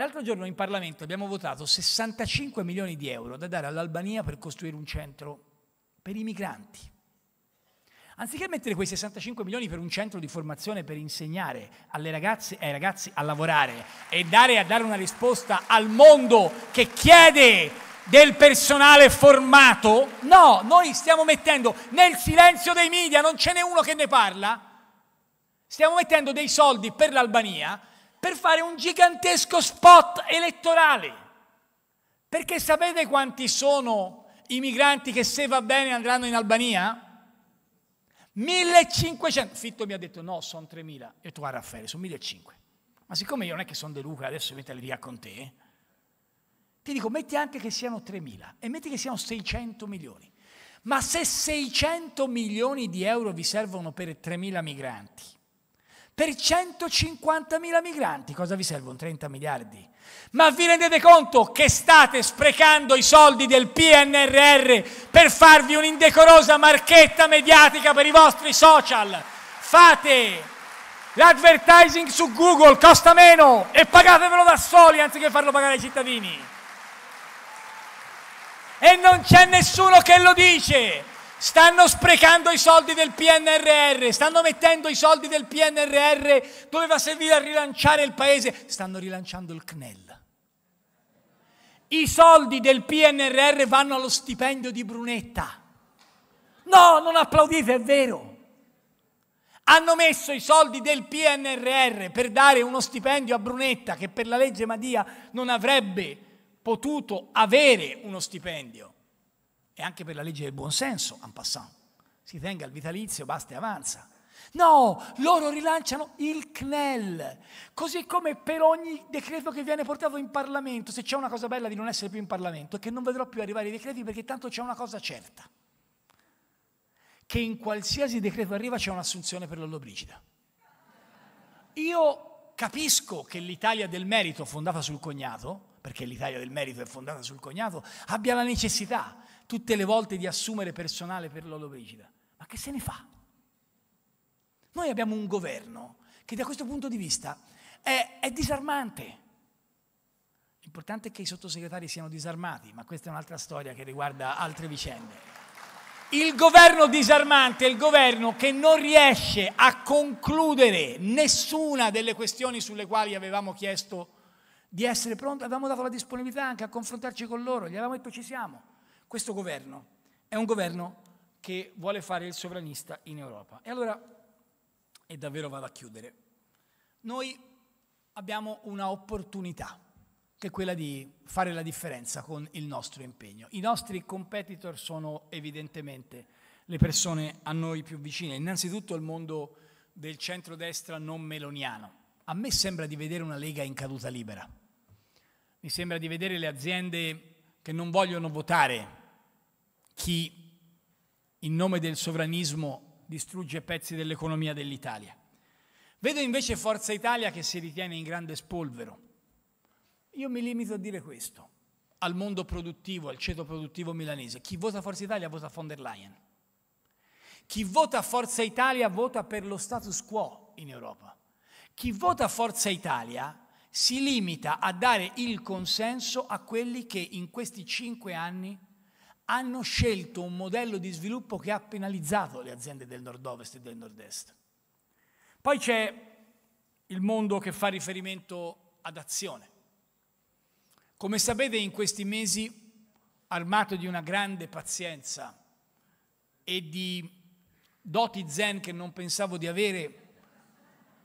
L'altro giorno in Parlamento abbiamo votato 65 milioni di euro da dare all'Albania per costruire un centro per i migranti. Anziché mettere quei 65 milioni per un centro di formazione per insegnare alle ragazze e ai ragazzi a lavorare e dare a dare una risposta al mondo che chiede del personale formato, no, noi stiamo mettendo nel silenzio dei media, non ce n'è uno che ne parla, stiamo mettendo dei soldi per l'Albania per fare un gigantesco spot elettorale. Perché sapete quanti sono i migranti che se va bene andranno in Albania? 1500. Fitto mi ha detto no, sono 3000. E tu detto Raffaele, sono 1500. Ma siccome io non è che sono De Luca, adesso metto le via con te, ti dico metti anche che siano 3000 e metti che siano 600 milioni. Ma se 600 milioni di euro vi servono per 3000 migranti, per 150.000 migranti cosa vi servono? 30 miliardi. Ma vi rendete conto che state sprecando i soldi del PNRR per farvi un'indecorosa marchetta mediatica per i vostri social? Fate l'advertising su Google, costa meno e pagatevelo da soli anziché farlo pagare ai cittadini. E non c'è nessuno che lo dice. Stanno sprecando i soldi del PNRR, stanno mettendo i soldi del PNRR, doveva servire a rilanciare il paese, stanno rilanciando il CNEL. I soldi del PNRR vanno allo stipendio di Brunetta. No, non applaudite, è vero. Hanno messo i soldi del PNRR per dare uno stipendio a Brunetta che per la legge Madia non avrebbe potuto avere uno stipendio e anche per la legge del buonsenso, en passant, si tenga il vitalizio, basta e avanza. No, loro rilanciano il CNEL, così come per ogni decreto che viene portato in Parlamento, se c'è una cosa bella di non essere più in Parlamento, è che non vedrò più arrivare i decreti perché tanto c'è una cosa certa, che in qualsiasi decreto arriva c'è un'assunzione per l'Ollobrigida. Io capisco che l'Italia del merito fondata sul cognato perché l'Italia del merito è fondata sul cognato, abbia la necessità tutte le volte di assumere personale per l'olobrigida. Ma che se ne fa? Noi abbiamo un governo che da questo punto di vista è, è disarmante. L'importante è che i sottosegretari siano disarmati, ma questa è un'altra storia che riguarda altre vicende. Il governo disarmante è il governo che non riesce a concludere nessuna delle questioni sulle quali avevamo chiesto di essere pronti, avevamo dato la disponibilità anche a confrontarci con loro, gli avevamo detto ci siamo. Questo governo è un governo che vuole fare il sovranista in Europa. E allora, e davvero vado a chiudere, noi abbiamo una opportunità, che è quella di fare la differenza con il nostro impegno. I nostri competitor sono evidentemente le persone a noi più vicine, innanzitutto il mondo del centrodestra non meloniano. A me sembra di vedere una Lega in caduta libera mi sembra di vedere le aziende che non vogliono votare chi in nome del sovranismo distrugge pezzi dell'economia dell'Italia. Vedo invece Forza Italia che si ritiene in grande spolvero. Io mi limito a dire questo al mondo produttivo, al ceto produttivo milanese. Chi vota Forza Italia vota von der Leyen. Chi vota Forza Italia vota per lo status quo in Europa. Chi vota Forza Italia si limita a dare il consenso a quelli che in questi cinque anni hanno scelto un modello di sviluppo che ha penalizzato le aziende del nord-ovest e del nord-est. Poi c'è il mondo che fa riferimento ad azione. Come sapete in questi mesi, armato di una grande pazienza e di doti zen che non pensavo di avere,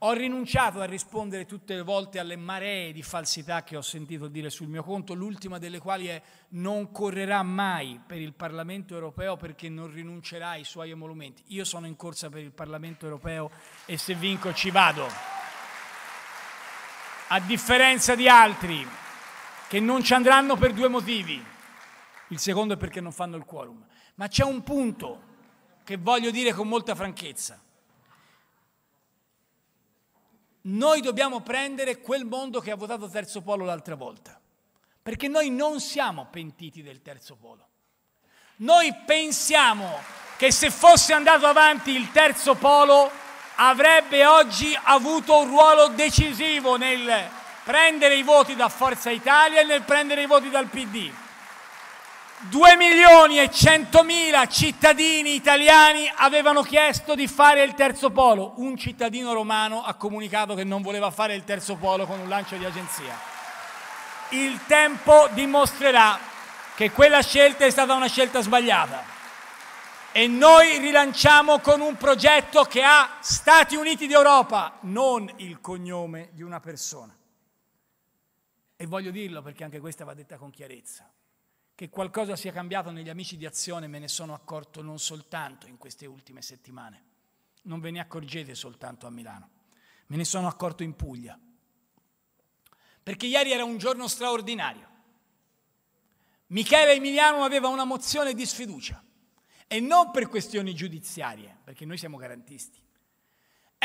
ho rinunciato a rispondere tutte le volte alle maree di falsità che ho sentito dire sul mio conto, l'ultima delle quali è non correrà mai per il Parlamento europeo perché non rinuncerà ai suoi emolumenti. Io sono in corsa per il Parlamento europeo e se vinco ci vado. A differenza di altri che non ci andranno per due motivi. Il secondo è perché non fanno il quorum. Ma c'è un punto che voglio dire con molta franchezza noi dobbiamo prendere quel mondo che ha votato terzo polo l'altra volta, perché noi non siamo pentiti del terzo polo. Noi pensiamo che se fosse andato avanti il terzo polo avrebbe oggi avuto un ruolo decisivo nel prendere i voti da Forza Italia e nel prendere i voti dal PD. 2 milioni e 100 mila cittadini italiani avevano chiesto di fare il terzo polo. Un cittadino romano ha comunicato che non voleva fare il terzo polo con un lancio di agenzia. Il tempo dimostrerà che quella scelta è stata una scelta sbagliata e noi rilanciamo con un progetto che ha Stati Uniti d'Europa, non il cognome di una persona. E voglio dirlo perché anche questa va detta con chiarezza. Che qualcosa sia cambiato negli amici di azione me ne sono accorto non soltanto in queste ultime settimane, non ve ne accorgete soltanto a Milano, me ne sono accorto in Puglia. Perché ieri era un giorno straordinario. Michele Emiliano aveva una mozione di sfiducia e non per questioni giudiziarie, perché noi siamo garantisti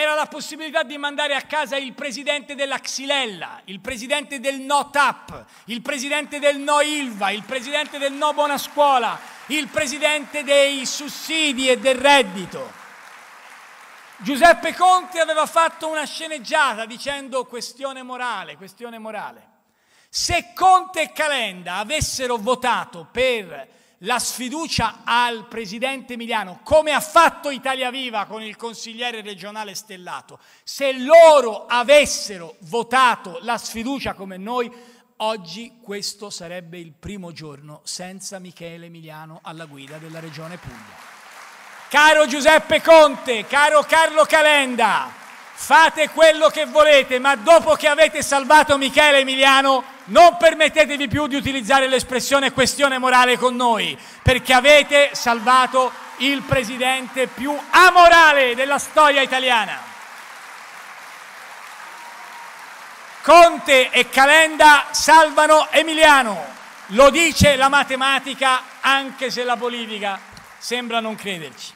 era la possibilità di mandare a casa il presidente della Xilella, il presidente del No TAP, il presidente del No ILVA, il presidente del No Buona Scuola, il presidente dei sussidi e del reddito. Giuseppe Conte aveva fatto una sceneggiata dicendo questione morale, questione morale. Se Conte e Calenda avessero votato per la sfiducia al presidente Emiliano, come ha fatto Italia Viva con il consigliere regionale Stellato, se loro avessero votato la sfiducia come noi, oggi questo sarebbe il primo giorno senza Michele Emiliano alla guida della regione Puglia. Caro Giuseppe Conte, caro Carlo Calenda, Fate quello che volete, ma dopo che avete salvato Michele Emiliano, non permettetevi più di utilizzare l'espressione questione morale con noi, perché avete salvato il presidente più amorale della storia italiana. Conte e Calenda salvano Emiliano, lo dice la matematica anche se la politica sembra non crederci.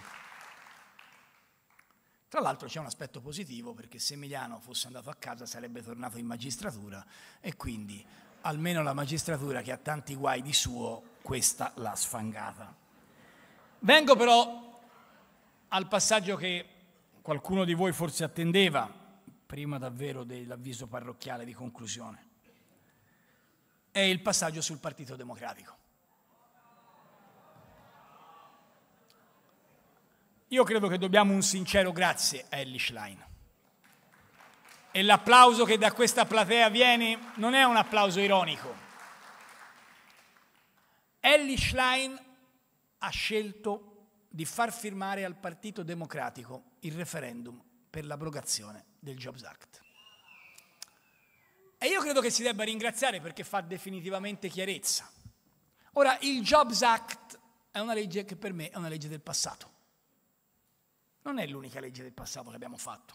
Tra l'altro c'è un aspetto positivo perché se Emiliano fosse andato a casa sarebbe tornato in magistratura e quindi almeno la magistratura che ha tanti guai di suo, questa l'ha sfangata. Vengo però al passaggio che qualcuno di voi forse attendeva, prima davvero dell'avviso parrocchiale di conclusione. È il passaggio sul Partito Democratico. Io credo che dobbiamo un sincero grazie a Ellie Schlein. E l'applauso che da questa platea viene non è un applauso ironico. Ellie Schlein ha scelto di far firmare al Partito Democratico il referendum per l'abrogazione del Jobs Act. E io credo che si debba ringraziare perché fa definitivamente chiarezza. Ora, il Jobs Act è una legge che per me è una legge del passato. Non è l'unica legge del passato che abbiamo fatto.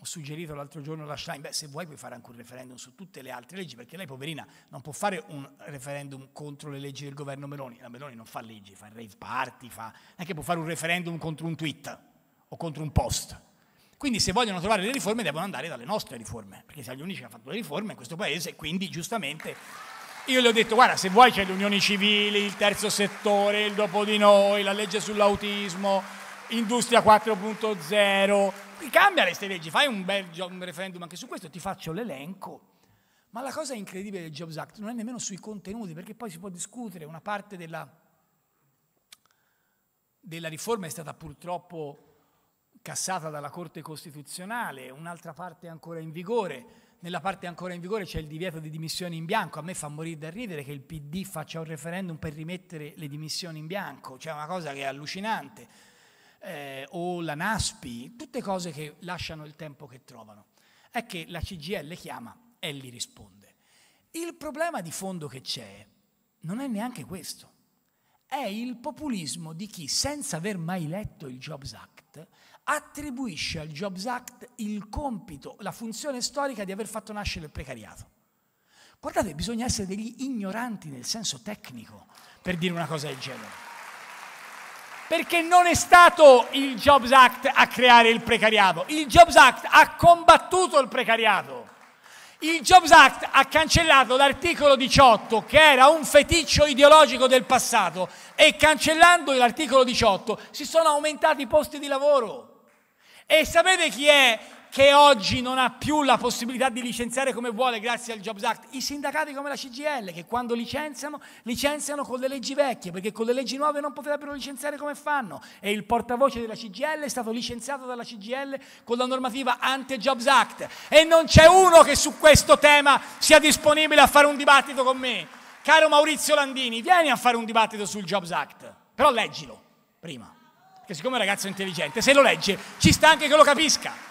Ho suggerito l'altro giorno alla Schlein, beh, se vuoi puoi fare anche un referendum su tutte le altre leggi, perché lei, poverina, non può fare un referendum contro le leggi del governo Meloni. La Meloni non fa leggi, fa rave party, fa... non è che può fare un referendum contro un tweet o contro un post. Quindi se vogliono trovare le riforme devono andare dalle nostre riforme, perché siamo gli unici che hanno fatto le riforme in questo paese, quindi giustamente io le ho detto guarda se vuoi c'è le unioni civili, il terzo settore, il dopo di noi, la legge sull'autismo, Industria 4.0, Cambia le leggi, fai un bel un referendum anche su questo, ti faccio l'elenco. Ma la cosa incredibile del Jobs Act non è nemmeno sui contenuti, perché poi si può discutere, una parte della, della riforma è stata purtroppo cassata dalla Corte Costituzionale, un'altra parte è ancora in vigore. Nella parte ancora in vigore c'è il divieto di dimissioni in bianco. A me fa morire da ridere che il PD faccia un referendum per rimettere le dimissioni in bianco. Cioè, è una cosa che è allucinante eh, o la NASPI, tutte cose che lasciano il tempo che trovano. È che la CGL chiama e gli risponde. Il problema di fondo che c'è non è neanche questo. È il populismo di chi, senza aver mai letto il Jobs Act, attribuisce al Jobs Act il compito, la funzione storica di aver fatto nascere il precariato. Guardate, bisogna essere degli ignoranti nel senso tecnico per dire una cosa del genere perché non è stato il Jobs Act a creare il precariato, il Jobs Act ha combattuto il precariato. Il Jobs Act ha cancellato l'articolo 18 che era un feticcio ideologico del passato e cancellando l'articolo 18 si sono aumentati i posti di lavoro. E sapete chi è che oggi non ha più la possibilità di licenziare come vuole grazie al Jobs Act, i sindacati come la CGL che quando licenziano, licenziano con le leggi vecchie perché con le leggi nuove non potrebbero licenziare come fanno e il portavoce della CGL è stato licenziato dalla CGL con la normativa anti-Jobs Act e non c'è uno che su questo tema sia disponibile a fare un dibattito con me. Caro Maurizio Landini, vieni a fare un dibattito sul Jobs Act, però leggilo prima, perché siccome è un ragazzo intelligente, se lo legge ci sta anche che lo capisca.